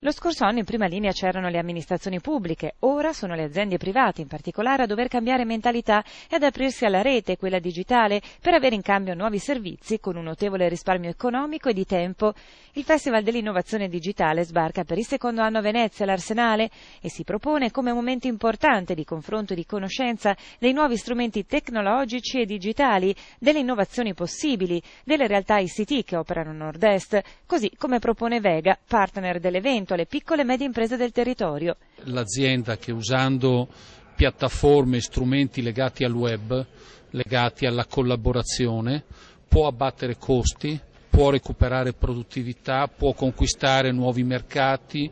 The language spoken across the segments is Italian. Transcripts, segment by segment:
Lo scorso anno in prima linea c'erano le amministrazioni pubbliche, ora sono le aziende private in particolare a dover cambiare mentalità e ad aprirsi alla rete, quella digitale, per avere in cambio nuovi servizi con un notevole risparmio economico e di tempo. Il Festival dell'Innovazione Digitale sbarca per il secondo anno a Venezia l'Arsenale e si propone come momento importante di confronto e di conoscenza dei nuovi strumenti tecnologici e digitali, delle innovazioni possibili, delle realtà ICT che operano nord-est, così come propone Vega, partner dell'evento riferimento alle piccole e medie imprese del territorio. L'azienda che usando piattaforme e strumenti legati al web, legati alla collaborazione, può abbattere costi, può recuperare produttività, può conquistare nuovi mercati,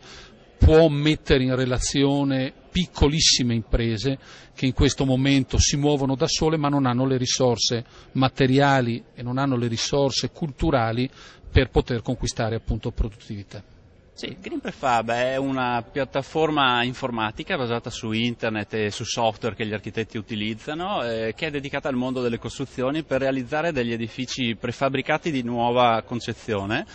può mettere in relazione piccolissime imprese che in questo momento si muovono da sole ma non hanno le risorse materiali e non hanno le risorse culturali per poter conquistare appunto produttività. Sì, Green Prefab è una piattaforma informatica basata su internet e su software che gli architetti utilizzano, eh, che è dedicata al mondo delle costruzioni per realizzare degli edifici prefabbricati di nuova concezione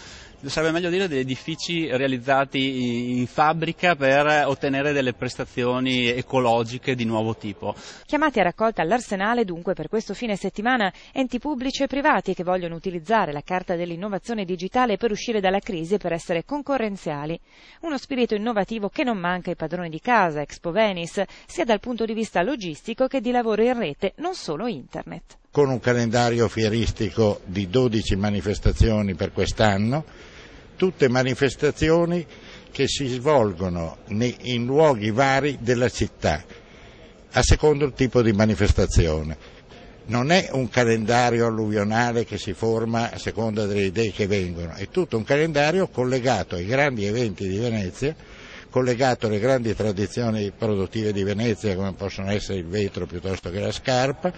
sarebbe meglio dire degli edifici realizzati in fabbrica per ottenere delle prestazioni ecologiche di nuovo tipo. Chiamati a raccolta all'arsenale dunque per questo fine settimana enti pubblici e privati che vogliono utilizzare la carta dell'innovazione digitale per uscire dalla crisi e per essere concorrenziali. Uno spirito innovativo che non manca ai padroni di casa, Expo Venice, sia dal punto di vista logistico che di lavoro in rete, non solo internet con un calendario fieristico di 12 manifestazioni per quest'anno, tutte manifestazioni che si svolgono in luoghi vari della città, a secondo il tipo di manifestazione. Non è un calendario alluvionale che si forma a seconda delle idee che vengono, è tutto un calendario collegato ai grandi eventi di Venezia, collegato alle grandi tradizioni produttive di Venezia come possono essere il vetro piuttosto che la scarpa.